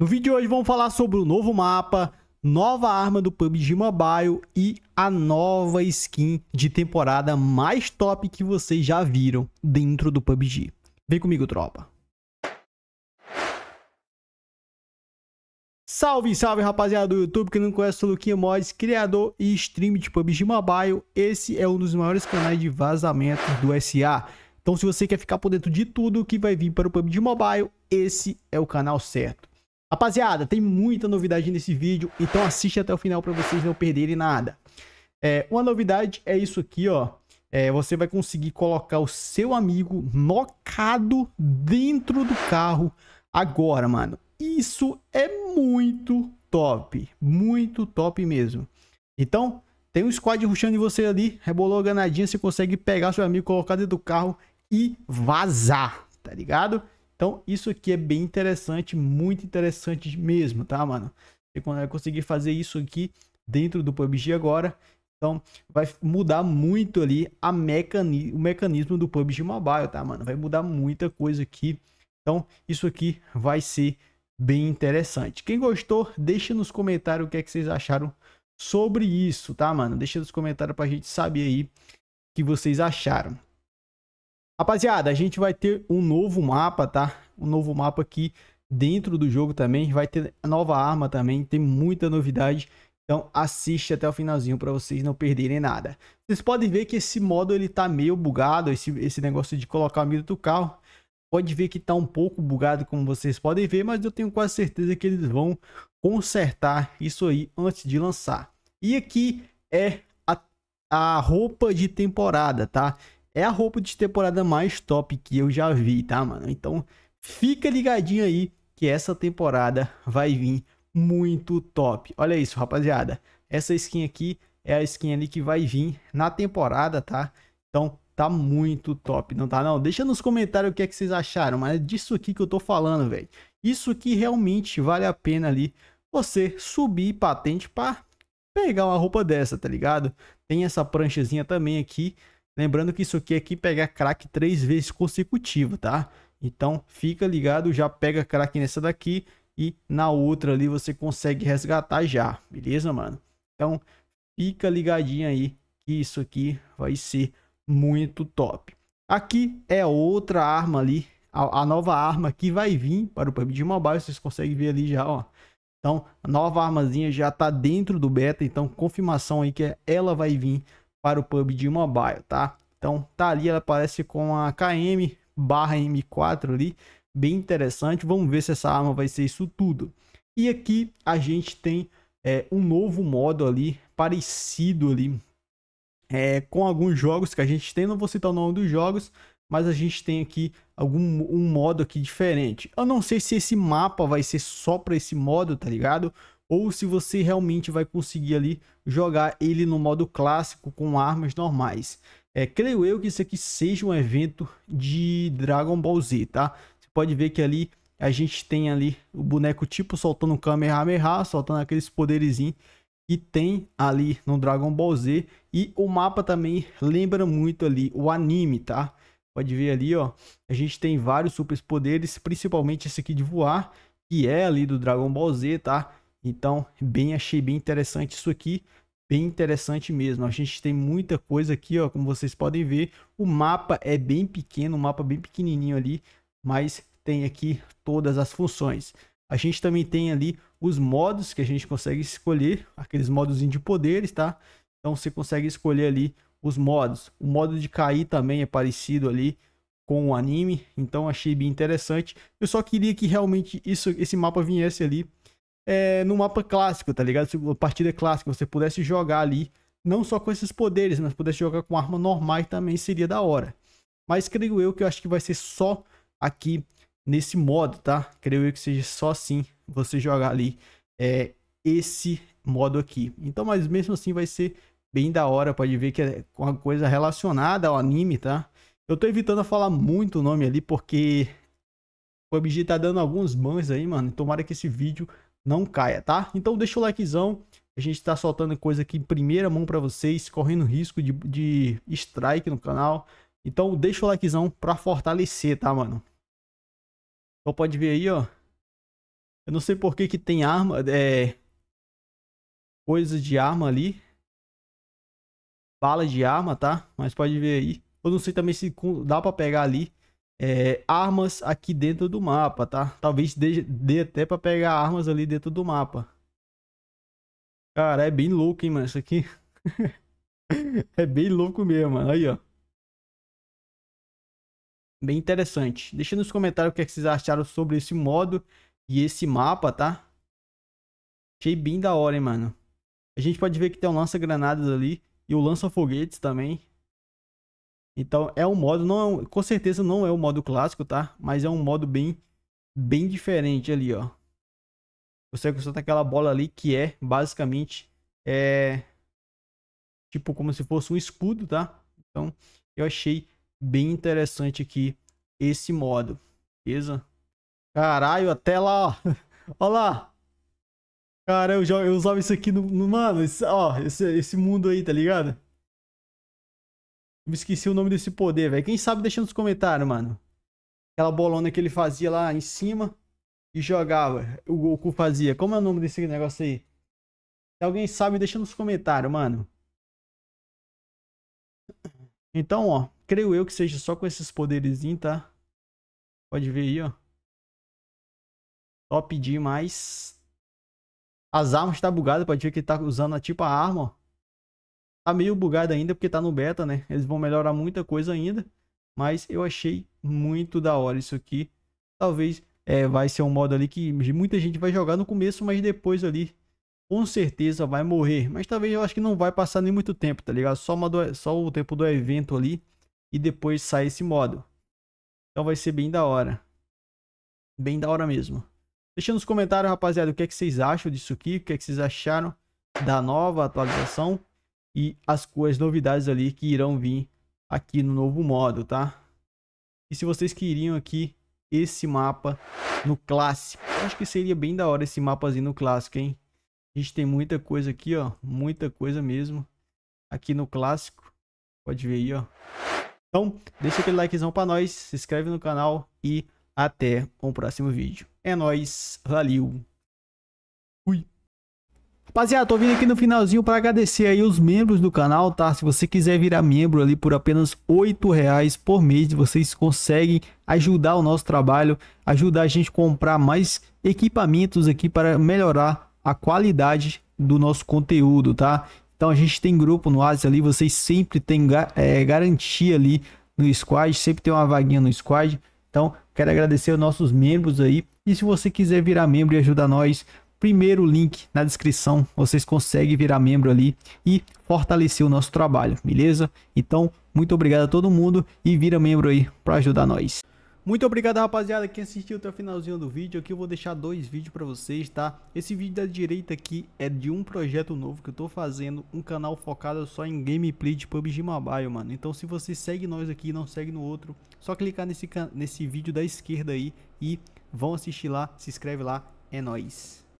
No vídeo de hoje vamos falar sobre o novo mapa, nova arma do PUBG Mobile e a nova skin de temporada mais top que vocês já viram dentro do PUBG. Vem comigo, tropa. Salve, salve rapaziada do YouTube que não conhece o Luquinha Mods, criador e stream de PUBG Mobile. Esse é um dos maiores canais de vazamento do SA. Então se você quer ficar por dentro de tudo que vai vir para o PUBG Mobile, esse é o canal certo. Rapaziada, tem muita novidade nesse vídeo, então assiste até o final para vocês não perderem nada. É, uma novidade é isso aqui, ó. É, você vai conseguir colocar o seu amigo nocado dentro do carro agora, mano. Isso é muito top, muito top mesmo. Então, tem um squad rushando em você ali, rebolou a ganadinha, você consegue pegar seu amigo, colocar dentro do carro e vazar, tá ligado? Então, isso aqui é bem interessante, muito interessante mesmo, tá, mano? Você vai conseguir fazer isso aqui dentro do PUBG agora. Então, vai mudar muito ali a mecani o mecanismo do PUBG Mobile, tá, mano? Vai mudar muita coisa aqui. Então, isso aqui vai ser bem interessante. Quem gostou, deixa nos comentários o que, é que vocês acharam sobre isso, tá, mano? Deixa nos comentários pra gente saber aí o que vocês acharam. Rapaziada, a gente vai ter um novo mapa, tá? Um novo mapa aqui dentro do jogo também. Vai ter nova arma também, tem muita novidade. Então assiste até o finalzinho para vocês não perderem nada. Vocês podem ver que esse modo ele tá meio bugado, esse, esse negócio de colocar a mira do carro. Pode ver que tá um pouco bugado como vocês podem ver, mas eu tenho quase certeza que eles vão consertar isso aí antes de lançar. E aqui é a, a roupa de temporada, tá? é a roupa de temporada mais top que eu já vi, tá, mano? Então fica ligadinho aí que essa temporada vai vir muito top. Olha isso, rapaziada. Essa skin aqui é a skin ali que vai vir na temporada, tá? Então tá muito top, não tá não? Deixa nos comentários o que é que vocês acharam, mas é disso aqui que eu tô falando, velho. Isso aqui realmente vale a pena ali você subir patente para pegar uma roupa dessa, tá ligado? Tem essa pranchazinha também aqui, Lembrando que isso aqui é que pega crack três vezes consecutivo, tá? Então fica ligado, já pega crack nessa daqui e na outra ali você consegue resgatar já, beleza, mano? Então fica ligadinho aí que isso aqui vai ser muito top. Aqui é outra arma ali, a, a nova arma que vai vir para o PUBG Mobile, vocês conseguem ver ali já, ó. Então, a nova armazinha já tá dentro do beta, então confirmação aí que ela vai vir para o PUBG Mobile, tá? Então tá ali, ela aparece com a KM barra M4 ali, bem interessante. Vamos ver se essa arma vai ser isso tudo. E aqui a gente tem é, um novo modo ali, parecido ali, é, com alguns jogos que a gente tem. Não vou citar o nome dos jogos, mas a gente tem aqui algum um modo aqui diferente. Eu não sei se esse mapa vai ser só para esse modo, tá ligado? ou se você realmente vai conseguir ali jogar ele no modo clássico com armas normais. É, creio eu que isso aqui seja um evento de Dragon Ball Z, tá? Você pode ver que ali a gente tem ali o boneco tipo soltando o Kamehameha, soltando aqueles poderizinhos que tem ali no Dragon Ball Z. E o mapa também lembra muito ali o anime, tá? Pode ver ali, ó. A gente tem vários super poderes principalmente esse aqui de voar, que é ali do Dragon Ball Z, tá? Então, bem achei bem interessante isso aqui, bem interessante mesmo. A gente tem muita coisa aqui, ó, como vocês podem ver, o mapa é bem pequeno, um mapa bem pequenininho ali, mas tem aqui todas as funções. A gente também tem ali os modos que a gente consegue escolher, aqueles modos de poderes, tá? Então você consegue escolher ali os modos. O modo de cair também é parecido ali com o anime, então achei bem interessante. Eu só queria que realmente isso, esse mapa viesse ali é, no mapa clássico, tá ligado? Se a partida é clássica você pudesse jogar ali, não só com esses poderes, mas pudesse jogar com arma normal também seria da hora. Mas creio eu que eu acho que vai ser só aqui nesse modo, tá? Creio eu que seja só assim você jogar ali é, esse modo aqui. Então, mas mesmo assim vai ser bem da hora, pode ver que é uma coisa relacionada ao anime, tá? Eu tô evitando falar muito o nome ali porque o PUBG tá dando alguns bans aí, mano. Tomara que esse vídeo não caia, tá? Então deixa o likezão. A gente está soltando coisa aqui em primeira mão para vocês, correndo risco de, de strike no canal. Então deixa o likezão para fortalecer, tá, mano? Então pode ver aí, ó. Eu não sei por que que tem arma, é... Coisas de arma ali. Bala de arma, tá? Mas pode ver aí. Eu não sei também se dá para pegar ali é, armas aqui dentro do mapa, tá? Talvez dê, dê até pra pegar armas ali dentro do mapa. Cara, é bem louco, hein, mano, isso aqui. é bem louco mesmo, mano. Aí, ó. Bem interessante. Deixa nos comentários o que, é que vocês acharam sobre esse modo e esse mapa, tá? Achei bem da hora, hein, mano. A gente pode ver que tem o um lança-granadas ali e o lança-foguetes também. Então é um modo, não é com certeza não é o um modo clássico, tá? Mas é um modo bem, bem diferente ali, ó. Você conserta aquela bola ali que é basicamente é, tipo como se fosse um escudo, tá? Então eu achei bem interessante aqui esse modo, beleza? Caralho, até lá, ó. Olha lá. Cara, eu, já, eu usava isso aqui no, no mano, esse, ó, esse, esse mundo aí, tá ligado? Me esqueci o nome desse poder, velho. Quem sabe deixa nos comentários, mano. Aquela bolona que ele fazia lá em cima e jogava. O Goku fazia. Como é o nome desse negócio aí? Se alguém sabe, deixa nos comentários, mano. Então, ó. Creio eu que seja só com esses poderes, tá? Pode ver aí, ó. Top demais. As armas tá bugada, pode ver que ele tá usando tipo a arma, ó. Tá meio bugado ainda porque tá no beta, né? Eles vão melhorar muita coisa ainda. Mas eu achei muito da hora isso aqui. Talvez é, vai ser um modo ali que muita gente vai jogar no começo, mas depois ali com certeza vai morrer. Mas talvez eu acho que não vai passar nem muito tempo, tá ligado? Só, do... Só o tempo do evento ali e depois sai esse modo. Então vai ser bem da hora. Bem da hora mesmo. Deixa nos comentários, rapaziada, o que, é que vocês acham disso aqui, o que, é que vocês acharam da nova atualização e as, as novidades ali que irão vir aqui no novo modo, tá? E se vocês queriam aqui esse mapa no clássico, acho que seria bem da hora esse mapazinho no clássico, hein? A gente tem muita coisa aqui, ó, muita coisa mesmo aqui no clássico. Pode ver aí, ó. Então, deixa aquele likezão pra nós, se inscreve no canal e até o próximo vídeo. É nóis, valeu, fui! Rapaziada, tô vindo aqui no finalzinho para agradecer aí os membros do canal, tá? Se você quiser virar membro ali por apenas R$ reais por mês, vocês conseguem ajudar o nosso trabalho, ajudar a gente a comprar mais equipamentos aqui para melhorar a qualidade do nosso conteúdo, tá? Então a gente tem grupo no Ads ali, vocês sempre tem é, garantia ali no squad, sempre tem uma vaguinha no squad. Então quero agradecer aos nossos membros aí. E se você quiser virar membro e ajudar nós, primeiro link na descrição. Vocês conseguem virar membro ali e fortalecer o nosso trabalho, beleza? Então, muito obrigado a todo mundo e vira membro aí para ajudar nós. Muito obrigado, rapaziada, que assistiu até o finalzinho do vídeo. Aqui eu vou deixar dois vídeos para vocês, tá? Esse vídeo da direita aqui é de um projeto novo que eu tô fazendo, um canal focado só em gameplay de PUBG Mobile, mano. Então se você segue nós aqui e não segue no outro, só clicar nesse, nesse vídeo da esquerda aí e vão assistir lá, se inscreve lá, é nóis.